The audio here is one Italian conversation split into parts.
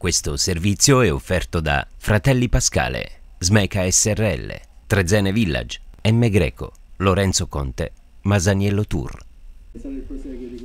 Questo servizio è offerto da Fratelli Pascale, Smeca SRL, Trezene Village, M. Greco, Lorenzo Conte, Masaniello Tour.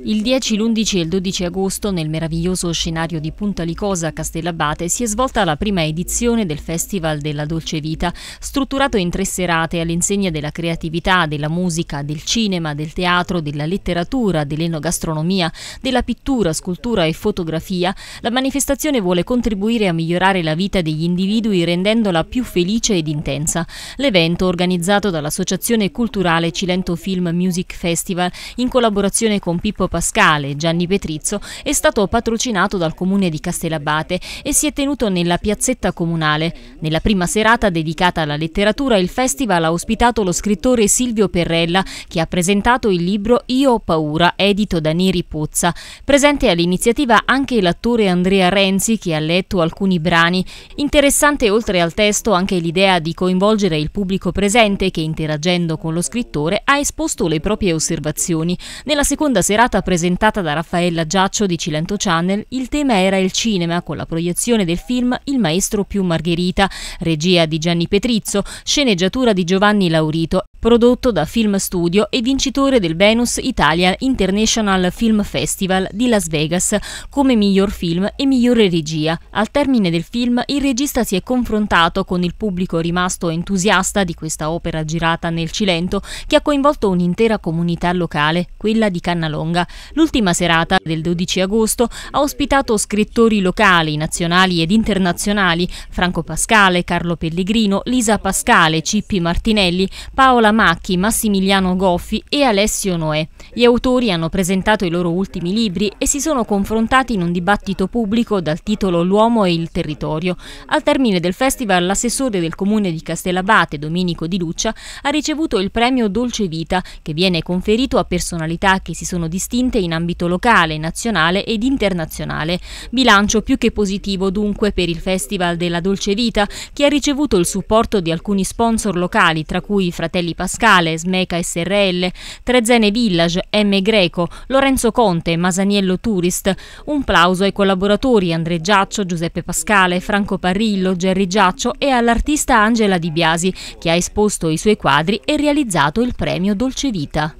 Il 10, l'11 e il 12 agosto nel meraviglioso scenario di Punta Licosa a Castellabate si è svolta la prima edizione del Festival della Dolce Vita, strutturato in tre serate all'insegna della creatività, della musica, del cinema, del teatro, della letteratura, dell'enogastronomia, della pittura, scultura e fotografia. La manifestazione vuole contribuire a migliorare la vita degli individui rendendola più felice ed intensa. L'evento, organizzato dall'Associazione Culturale Cilento Film Music Festival in collaborazione collaborazione con Pippo Pascale e Gianni Petrizzo, è stato patrocinato dal comune di Castellabate e si è tenuto nella piazzetta comunale. Nella prima serata dedicata alla letteratura il festival ha ospitato lo scrittore Silvio Perrella che ha presentato il libro Io ho paura, edito da Neri Pozza. Presente all'iniziativa anche l'attore Andrea Renzi che ha letto alcuni brani. Interessante oltre al testo anche l'idea di coinvolgere il pubblico presente che interagendo con lo scrittore ha esposto le proprie osservazioni. Nella seconda serata presentata da Raffaella Giaccio di Cilento Channel, il tema era il cinema con la proiezione del film Il maestro più Margherita, regia di Gianni Petrizzo, sceneggiatura di Giovanni Laurito prodotto da Film Studio e vincitore del Venus Italia International Film Festival di Las Vegas come miglior film e migliore regia. Al termine del film il regista si è confrontato con il pubblico rimasto entusiasta di questa opera girata nel Cilento che ha coinvolto un'intera comunità locale, quella di Cannalonga. L'ultima serata del 12 agosto ha ospitato scrittori locali, nazionali ed internazionali, Franco Pascale, Carlo Pellegrino, Lisa Pascale, Cippi Martinelli, Paola Macchi, Massimiliano Goffi e Alessio Noè. Gli autori hanno presentato i loro ultimi libri e si sono confrontati in un dibattito pubblico dal titolo L'uomo e il territorio. Al termine del festival l'assessore del comune di Castellabate, Domenico Di Luccia, ha ricevuto il premio Dolce Vita, che viene conferito a personalità che si sono distinte in ambito locale, nazionale ed internazionale. Bilancio più che positivo dunque per il festival della Dolce Vita, che ha ricevuto il supporto di alcuni sponsor locali, tra cui Fratelli Pascale, Smeca SRL, Trezene Village, M Greco, Lorenzo Conte, Masaniello Tourist. Un plauso ai collaboratori Andre Giaccio, Giuseppe Pascale, Franco Parrillo, Gerry Giaccio e all'artista Angela Di Biasi, che ha esposto i suoi quadri e realizzato il premio Dolce Vita.